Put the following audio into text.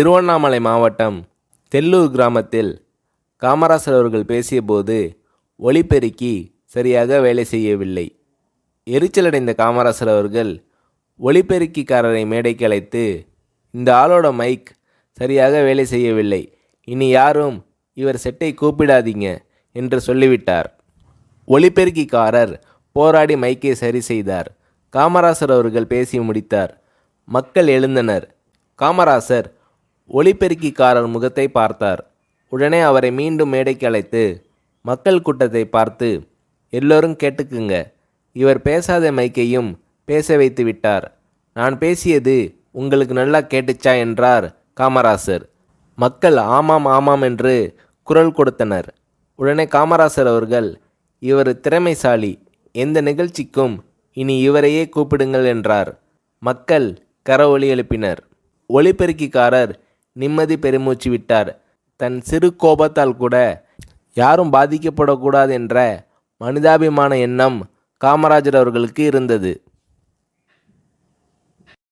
திருவண்ணாமலை மாவட்டம் தெல்லூர் கிராமத்தில் காமராசர் அவர்கள் பேசியபோது ஒளிப்பெருக்கி சரியாக வேலை செய்யவில்லை எரிச்சலடைந்த காமராசர் அவர்கள் ஒளிப்பெருக்கிக்காரரை மேடைக்கு அழைத்து இந்த ஆளோட மைக் சரியாக வேலை செய்யவில்லை இனி யாரும் இவர் செட்டை கூப்பிடாதீங்க என்று சொல்லிவிட்டார் ஒளிப்பெருக்கிக்காரர் போராடி மைக்கை சரி செய்தார் காமராசர் அவர்கள் பேசி முடித்தார் மக்கள் எழுந்தனர் காமராசர் ஒளிபெருக்கிக்காரர் முகத்தை பார்த்தார் உடனே அவரை மீண்டும் மேடைக்கு அழைத்து மக்கள் கூட்டத்தை பார்த்து எல்லோரும் கேட்டுக்குங்க இவர் பேசாத மைக்கையும் பேச வைத்து விட்டார் நான் பேசியது உங்களுக்கு நல்லா கேட்டுச்சா என்றார் காமராசர் மக்கள் ஆமாம் ஆமாம் என்று குரல் கொடுத்தனர் உடனே காமராசர் அவர்கள் இவர் திறமைசாலி எந்த நிகழ்ச்சிக்கும் இனி இவரையே கூப்பிடுங்கள் என்றார் மக்கள் கரவொலி எழுப்பினர் ஒளிபெருக்கிக்காரர் நிம்மதி பெருமூச்சு விட்டார் தன் சிறு கோபத்தால் கூட யாரும் பாதிக்கப்படக்கூடாது என்ற மனிதாபிமான எண்ணம் காமராஜர் அவர்களுக்கு இருந்தது